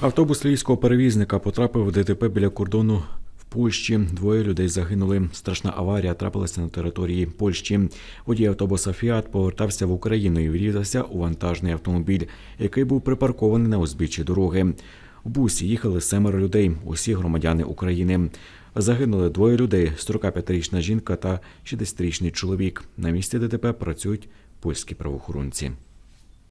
Автобус львівського перевізника потрапив в ДТП біля кордону. Польщі двоє людей загинули. Страшна аварія трапилася на території Польщі. Водій автобуса Фіат повертався в Україну і врізався у вантажний автомобіль, який був припаркований на узбіччі дороги. В бусі їхали семеро людей, усі громадяни України. Загинули двоє людей: – 45-річна жінка та 60-річний чоловік. На місці ДТП працюють польські правоохоронці.